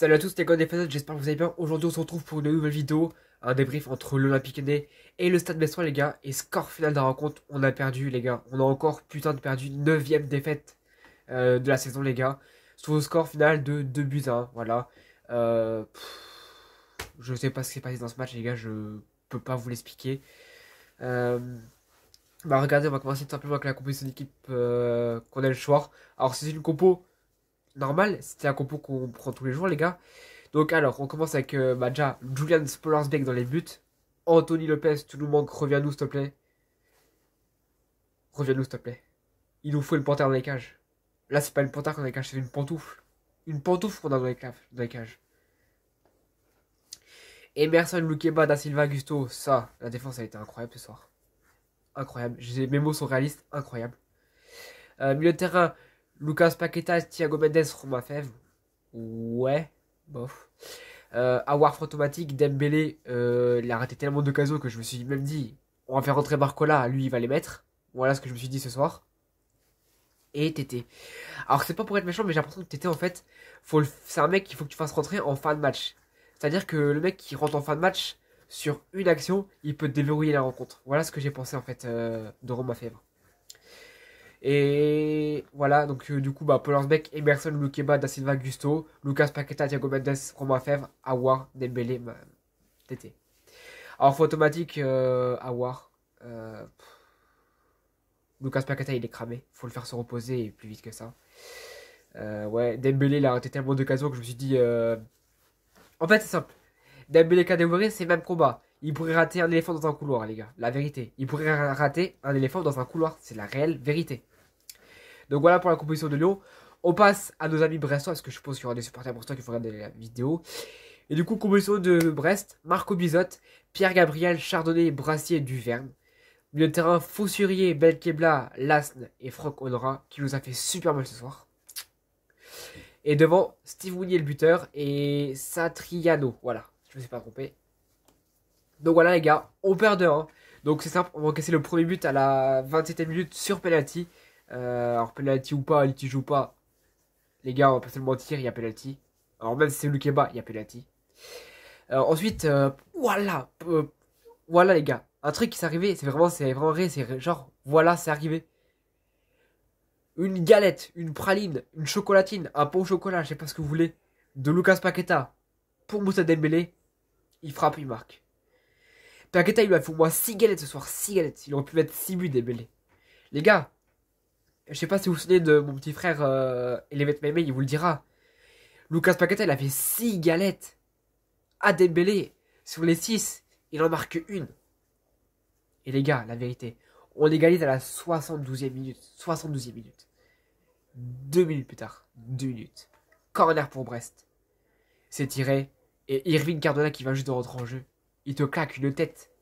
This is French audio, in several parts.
Salut à tous les gars des j'espère que vous allez bien. Aujourd'hui on se retrouve pour une nouvelle vidéo, un débrief entre l'Olympique Lyonnais et le Stade Brestois les gars. Et score final de la rencontre, on a perdu les gars. On a encore putain de perdu 9ème défaite euh, de la saison les gars. Sous le score final de 2 buts 1, voilà. Euh, je sais pas ce qui s'est passé dans ce match les gars, je peux pas vous l'expliquer. Euh, bah regardez, on va commencer tout simplement avec la composition d'équipe qu'on a le choix. Alors c'est une compo normal. C'était un compo qu'on prend tous les jours, les gars. Donc, alors, on commence avec euh, bah, Julian dans les buts. Anthony Lopez, tout nous manque, reviens-nous, s'il te plaît. Reviens-nous, s'il te plaît. Il nous faut une panthère dans les cages. Là, c'est pas une panthère qu'on a dans les cages, c'est une pantoufle. Une pantoufle qu'on a dans les, cages, dans les cages. Emerson, Lukeba, Da Silva, Gusto, ça, la défense a été incroyable ce soir. Incroyable. Mes mots sont réalistes, incroyable. Euh, milieu de terrain, Lucas Paqueta Thiago Mendes Romain Fèvre, Ouais, bof. Euh, avoir automatique, Dembélé, euh, il a raté tellement d'occasions que je me suis même dit, on va faire rentrer Barcola, lui il va les mettre. Voilà ce que je me suis dit ce soir. Et Tété. Alors c'est pas pour être méchant, mais j'ai l'impression que Tété en fait, faut le... c'est un mec qu'il faut que tu fasses rentrer en fin de match. C'est-à-dire que le mec qui rentre en fin de match, sur une action, il peut déverrouiller la rencontre. Voilà ce que j'ai pensé en fait euh, de Romain Fèvre. Et voilà, donc euh, du coup, bah, Paul Orsbeck, Emerson, Lukeba, Da Silva, Gusto, Lucas Paqueta, Thiago Mendes, Romain Fèvre, Awar, Dembélé, bah, Tété. Alors, faut automatique, euh, Awar. Euh, Lucas Paqueta, il est cramé. Faut le faire se reposer plus vite que ça. ouais, Dembélé, il a raté tellement d'occasions que je me suis dit. En fait, c'est simple. Dembélé Kadewere, c'est le même combat. Il pourrait rater un éléphant dans un couloir, les gars. La vérité. Il pourrait rater un éléphant dans un couloir. C'est la réelle vérité. Donc voilà pour la composition de Lyon. On passe à nos amis brestois, parce que je pense qu'il y aura des supporters brestois qui vont regarder la vidéo. Et du coup, composition de Brest, Marco Bizotte, Pierre-Gabriel, Chardonnay, Brassier Duverne. Milieu terrain, Faussurier, Belkebla, Lasne et Franck Honorat qui nous a fait super mal ce soir. Et devant, Steve Mounier, le buteur, et Satriano. Voilà, je ne me suis pas trompé. Donc voilà, les gars, on perd 2-1. Donc c'est simple, on va encaisser le premier but à la 27e minute sur penalty. Euh, alors, penalty ou pas, litige ou pas, les gars, on va pas se mentir, il y a penalty. Alors, même si c'est Lukeba, il y a penalty. Euh, ensuite, euh, voilà, voilà les gars, un truc qui s'est arrivé, c'est vraiment, c'est vraiment vrai, c'est genre, voilà, c'est arrivé. Une galette, une praline, une chocolatine, un pot au chocolat, je sais pas ce que vous voulez, de Lucas Paqueta pour Moussa Dembélé, il frappe, il marque. Paqueta, il lui a fait au moins 6 galettes ce soir, 6 galettes, il aurait pu mettre 6 buts Dembélé. Les gars, je sais pas si vous vous souvenez de mon petit frère euh, Elevet Meme, il vous le dira. Lucas Paqueta, il avait 6 galettes à Dembélé. Sur les 6, il en marque une. Et les gars, la vérité, on égalise à la 72e minute. 72e minute. Deux minutes plus tard. Deux minutes. Corner pour Brest. C'est tiré. Et Irving Cardona qui va juste de rentrer en jeu. Il te claque une tête.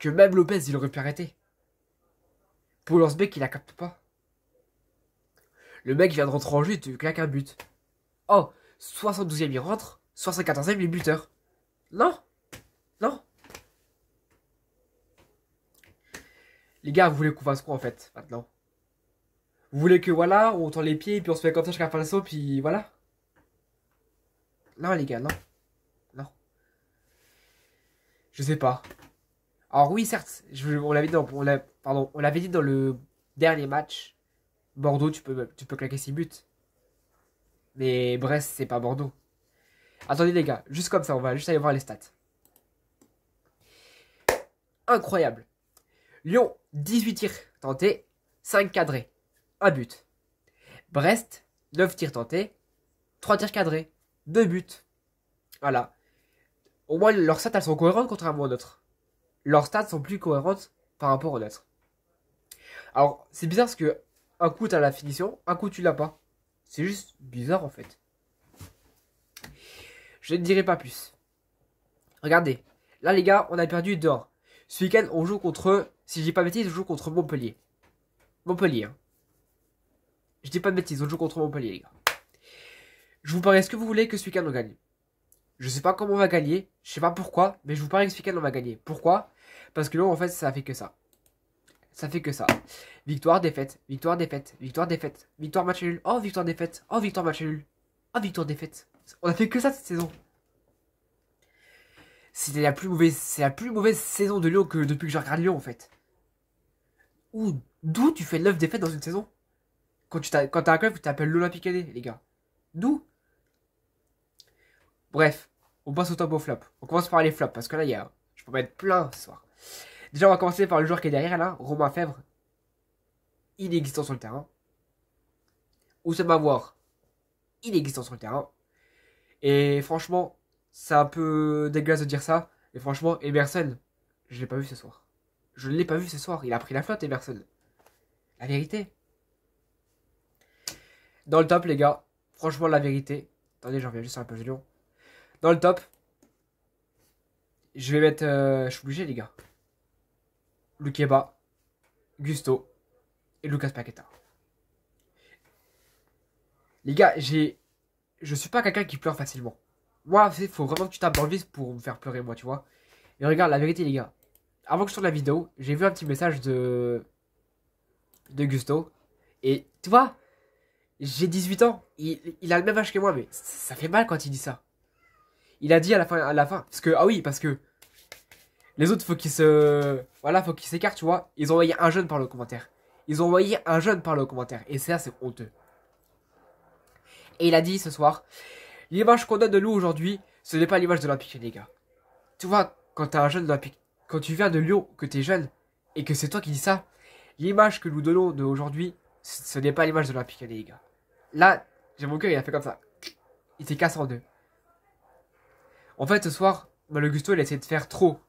Que même Lopez, il aurait pu arrêter. Paul mec il la capte pas. Le mec vient de rentrer en jeu et te claque un but. Oh, 72e il rentre, 74e il est buteur. Non Non Les gars, vous voulez qu'on fasse quoi en fait maintenant Vous voulez que voilà, on tend les pieds et puis on se fait comme ça jusqu'à la fin puis voilà Non les gars, non. Non. Je sais pas. Alors oui, certes, je, on l'avait dit, on l'a Pardon, on l'avait dit dans le dernier match. Bordeaux, tu peux, tu peux claquer 6 buts. Mais Brest, c'est pas Bordeaux. Attendez les gars, juste comme ça, on va juste aller voir les stats. Incroyable. Lyon, 18 tirs tentés, 5 cadrés, 1 but. Brest, 9 tirs tentés, 3 tirs cadrés, 2 buts. Voilà. Au moins, leurs stats, elles sont cohérentes contrairement aux nôtres. Leurs stats sont plus cohérentes par rapport aux nôtres. Alors, c'est bizarre parce que un coup t'as la finition, un coup tu l'as pas. C'est juste bizarre en fait. Je ne dirai pas plus. Regardez, là les gars, on a perdu d'or. Ce week-end, on joue contre, si je dis pas de bêtises, on joue contre Montpellier. Montpellier. Hein. Je dis pas de bêtises, on joue contre Montpellier, les gars. Je vous parie ce que vous voulez que ce week-end on gagne. Je sais pas comment on va gagner, je sais pas pourquoi, mais je vous parie que ce week-end on va gagner. Pourquoi Parce que là, en fait, ça fait que ça. Ça fait que ça. Victoire, défaite, victoire, défaite, victoire, défaite, victoire, match nul. Oh, victoire, défaite. Oh, victoire, match nul. Oh, victoire, défaite. On a fait que ça cette saison. C'était la plus mauvaise, c'est la plus mauvaise saison de Lyon que depuis que je regarde Lyon en fait. Où, d'où tu fais 9 défaites dans une saison Quand tu quand t'as un club, tu t'appelles l'Olympique année, les gars. D'où Bref, on passe au top au flop. On commence par les flops parce que là, il y a, je peux mettre plein ce soir. Déjà, on va commencer par le joueur qui est derrière là, Romain Fèvre. Inexistant sur le terrain. Il est inexistant sur le terrain. Et franchement, c'est un peu dégueulasse de dire ça. Mais franchement, Emerson, je l'ai pas vu ce soir. Je ne l'ai pas vu ce soir. Il a pris la flotte, Emerson. La vérité. Dans le top, les gars. Franchement, la vérité. Attendez, j'en reviens juste sur un pavillon. Dans le top, je vais mettre. Euh, je suis obligé, les gars. Lukeba, Gusto et Lucas Paqueta. Les gars, j'ai. Je suis pas quelqu'un qui pleure facilement. Moi, faut vraiment que tu tapes dans le pour me faire pleurer, moi, tu vois. Mais regarde, la vérité, les gars. Avant que je tourne la vidéo, j'ai vu un petit message de. de Gusto. Et tu vois, j'ai 18 ans. Il, il, a le même âge que moi, mais ça fait mal quand il dit ça. Il a dit à la fin. À la fin parce que, ah oui, parce que les autres, faut qu'ils se. Voilà, faut qu'ils s'écartent, tu vois. Ils ont envoyé un jeune par le commentaire. Ils ont envoyé un jeune par le commentaire. Et ça, c'est honteux. Et il a dit ce soir L'image qu'on donne de nous aujourd'hui, ce n'est pas l'image de l'Olympique, les gars. Tu vois, quand un jeune quand tu viens de Lyon, que tu es jeune, et que c'est toi qui dis ça, l'image que nous donnons d'aujourd'hui, ce n'est pas l'image de l'Olympique, les gars. Là, j'ai mon cœur, il a fait comme ça. Il s'est cassé en deux. En fait, ce soir, Malogusto, il a essayé de faire trop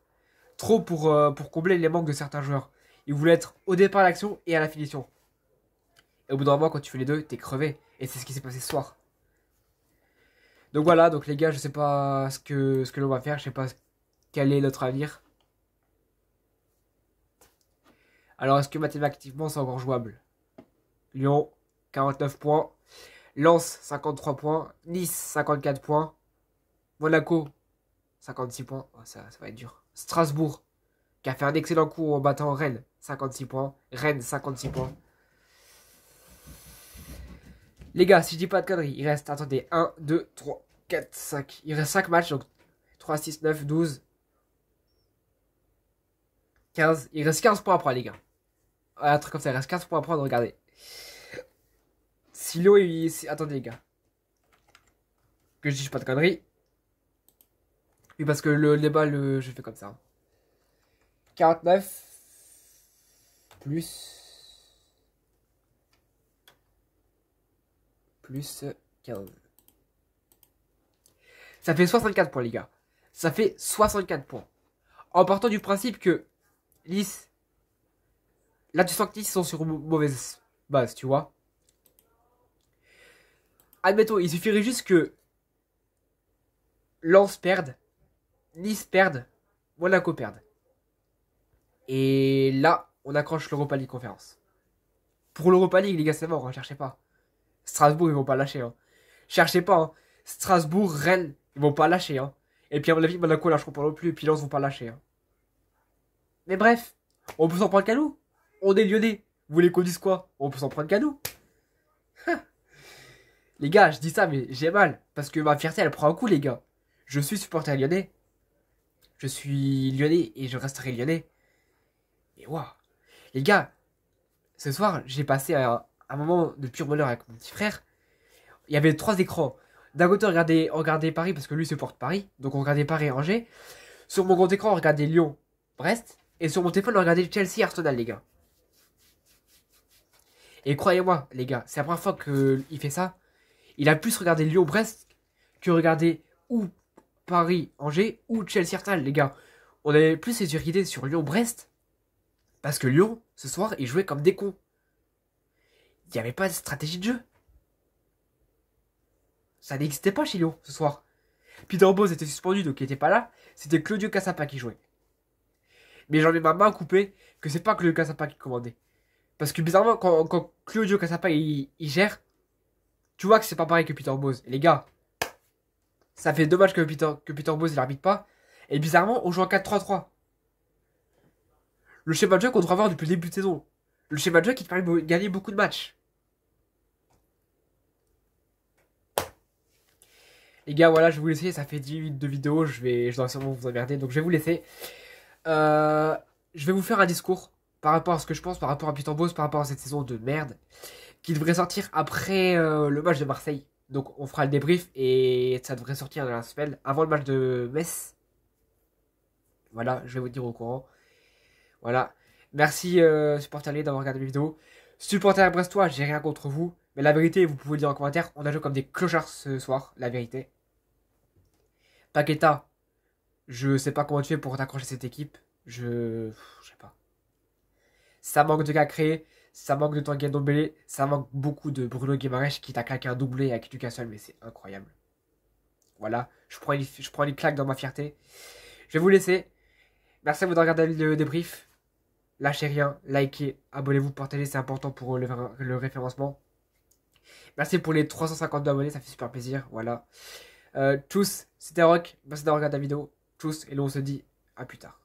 Trop pour, euh, pour combler les manques de certains joueurs. Ils voulaient être au départ à l'action et à la finition. Et au bout d'un moment, quand tu fais les deux, t'es crevé. Et c'est ce qui s'est passé ce soir. Donc voilà, donc les gars, je sais pas ce que, ce que l'on va faire, je sais pas quel est notre avenir. Alors, est-ce que mathématiquement, c'est encore jouable Lyon, 49 points. Lens, 53 points. Nice, 54 points. Monaco, 56 points. Oh, ça, va être dur. Strasbourg, qui a fait un excellent coup en battant Rennes, 56 points. Rennes, 56 points. Les gars, si je dis pas de conneries, il reste, attendez, 1, 2, 3, 4, 5. Il reste 5 matchs, donc 3, 6, 9, 12, 15. Il reste 15 points à prendre, les gars. Un truc comme ça, il reste 15 points à prendre, regardez. Si Attendez, les gars. Que je dis pas de conneries. Oui, parce que le débat, le... Euh, je fais comme ça. 49 plus plus 15. Ça fait 64 points, les gars. Ça fait 64 points. En partant du principe que Lys, là, tu sens que sont sur une mauvaise base, tu vois. Admettons, il suffirait juste que Lance perde Nice perdent, Monaco perdent. Et là, on accroche l'Europa League conférence. Pour l'Europa League, les gars, c'est mort, cherchez pas. Strasbourg, ils vont pas lâcher. Hein. Cherchez pas. Hein. Strasbourg, Rennes, ils vont pas lâcher. Hein. Et puis à mon avis, Monaco comprends pas non plus, et puis ne vont pas lâcher. Hein. Mais bref, on peut s'en prendre qu'à nous. On est lyonnais. Vous voulez qu'on dise quoi On peut s'en prendre qu'à nous. les gars, je dis ça, mais j'ai mal. Parce que ma fierté, elle prend un coup, les gars. Je suis supporter lyonnais. Je suis lyonnais et je resterai lyonnais. Mais waouh Les gars, ce soir, j'ai passé un, moment de pur bonheur avec mon petit frère. Il y avait trois écrans. D'un côté, on regardait, Paris parce que lui porte Paris. Donc, on regardait Paris et Angers. Sur mon grand écran, on regardait Lyon, Brest. Et sur mon téléphone, on regardait Chelsea Arsenal, les gars. Et croyez-moi, les gars, c'est la première fois qu'il fait ça. Il a plus regardé Lyon-Brest que regarder Où Paris-Angers ou chelsea les gars. On avait plus les sécurité sur Lyon-Brest. Parce que Lyon, ce soir, ils jouaient comme des cons. Il n'y avait pas de stratégie de jeu. Ça n'existait pas chez Lyon ce soir. Peter Bose était suspendu, donc il n'était pas là. C'était Claudio Cassapa qui jouait. Mais j'en ai ma main coupée que c'est pas Claudio Cassapa qui commandait. Parce que bizarrement, quand, Claudio Cassapa il, gère, tu vois que c'est pas pareil que Peter Bose. les gars, ça fait dommage que que Peter Bose il arbitre pas. Et bizarrement, on joue en 4-3-3. Le schéma de jeu qu'on devrait avoir depuis le début de saison. Le schéma de jeu qui te permet de gagner beaucoup de matchs. Les gars, voilà, je vais vous laisser. Ça fait 10 minutes de vidéo. Je vais, je sûrement vous emmerder. Donc, je vais vous laisser. Euh, je vais vous faire un discours par rapport à ce que je pense, par rapport à Peter Bose, par rapport à cette saison de merde qui devrait sortir après euh, le match de Marseille. Donc on fera le débrief et ça devrait sortir dans la semaine avant le match de Metz. Voilà, je vais vous dire au courant. Voilà. Merci euh, supporter d'avoir regardé la vidéo. Supporter Brestois, j'ai rien contre vous. Mais la vérité, vous pouvez le dire en commentaire, on a joué comme des clochards ce soir, la vérité. Paqueta, je sais pas comment tu fais pour t'accrocher cette équipe. Je. Je sais pas. Ça manque de à créés. Ça manque de Tanguy Ndombele, ça manque beaucoup de Bruno Guimaraes qui t'a claqué un doublé avec seul, mais c'est incroyable. Voilà, je prends, une, je prends claque dans ma fierté. Je vais vous laisser. Merci à vous de regarder le débrief. Lâchez rien, likez, abonnez-vous, partagez, c'est important pour le, référencement. Merci pour les 352 abonnés, ça fait super plaisir. Voilà. Euh, tous, c'était Rock, merci d'avoir regardé la vidéo. tous, et on se dit à plus tard.